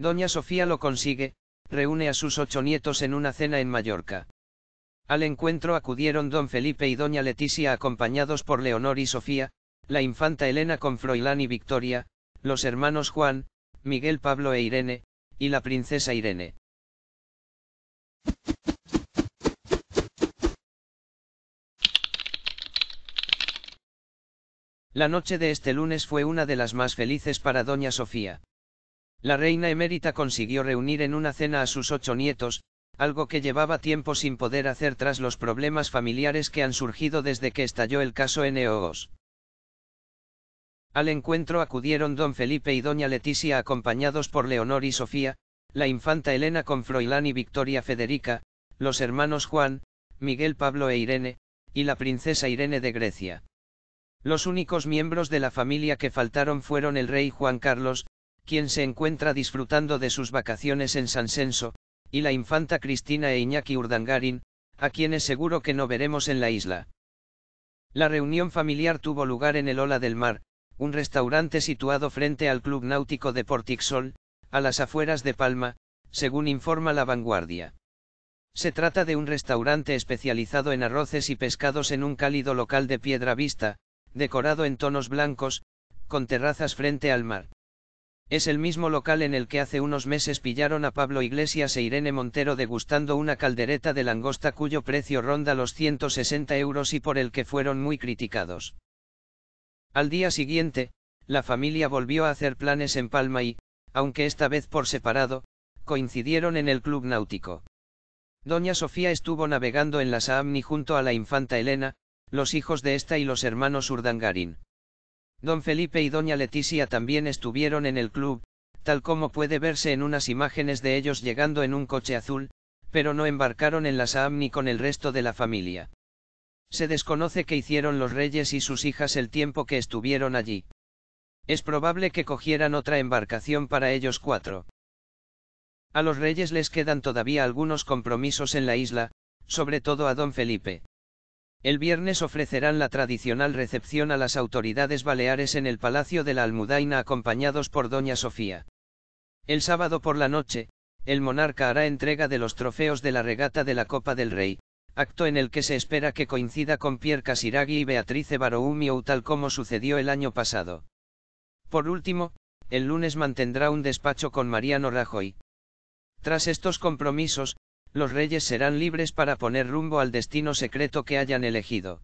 Doña Sofía lo consigue, reúne a sus ocho nietos en una cena en Mallorca. Al encuentro acudieron don Felipe y doña Leticia acompañados por Leonor y Sofía, la infanta Elena con Froilán y Victoria, los hermanos Juan, Miguel Pablo e Irene, y la princesa Irene. La noche de este lunes fue una de las más felices para doña Sofía. La reina emérita consiguió reunir en una cena a sus ocho nietos, algo que llevaba tiempo sin poder hacer tras los problemas familiares que han surgido desde que estalló el caso Eneogos. Al encuentro acudieron don Felipe y doña Leticia acompañados por Leonor y Sofía, la infanta Elena con Froilán y Victoria Federica, los hermanos Juan, Miguel Pablo e Irene, y la princesa Irene de Grecia. Los únicos miembros de la familia que faltaron fueron el rey Juan Carlos, quien se encuentra disfrutando de sus vacaciones en San y la infanta Cristina e Iñaki Urdangarin, a quienes seguro que no veremos en la isla. La reunión familiar tuvo lugar en el Ola del Mar, un restaurante situado frente al Club Náutico de Portixol, a las afueras de Palma, según informa La Vanguardia. Se trata de un restaurante especializado en arroces y pescados en un cálido local de piedra vista, decorado en tonos blancos, con terrazas frente al mar. Es el mismo local en el que hace unos meses pillaron a Pablo Iglesias e Irene Montero degustando una caldereta de langosta cuyo precio ronda los 160 euros y por el que fueron muy criticados. Al día siguiente, la familia volvió a hacer planes en Palma y, aunque esta vez por separado, coincidieron en el club náutico. Doña Sofía estuvo navegando en la Saamni junto a la infanta Elena, los hijos de esta y los hermanos Urdangarín. Don Felipe y doña Leticia también estuvieron en el club, tal como puede verse en unas imágenes de ellos llegando en un coche azul, pero no embarcaron en la Saab ni con el resto de la familia. Se desconoce qué hicieron los reyes y sus hijas el tiempo que estuvieron allí. Es probable que cogieran otra embarcación para ellos cuatro. A los reyes les quedan todavía algunos compromisos en la isla, sobre todo a don Felipe. El viernes ofrecerán la tradicional recepción a las autoridades baleares en el Palacio de la Almudaina acompañados por Doña Sofía. El sábado por la noche, el monarca hará entrega de los trofeos de la regata de la Copa del Rey, acto en el que se espera que coincida con Pierre Casiraghi y Beatriz Ebaroumio, tal como sucedió el año pasado. Por último, el lunes mantendrá un despacho con Mariano Rajoy. Tras estos compromisos, los reyes serán libres para poner rumbo al destino secreto que hayan elegido.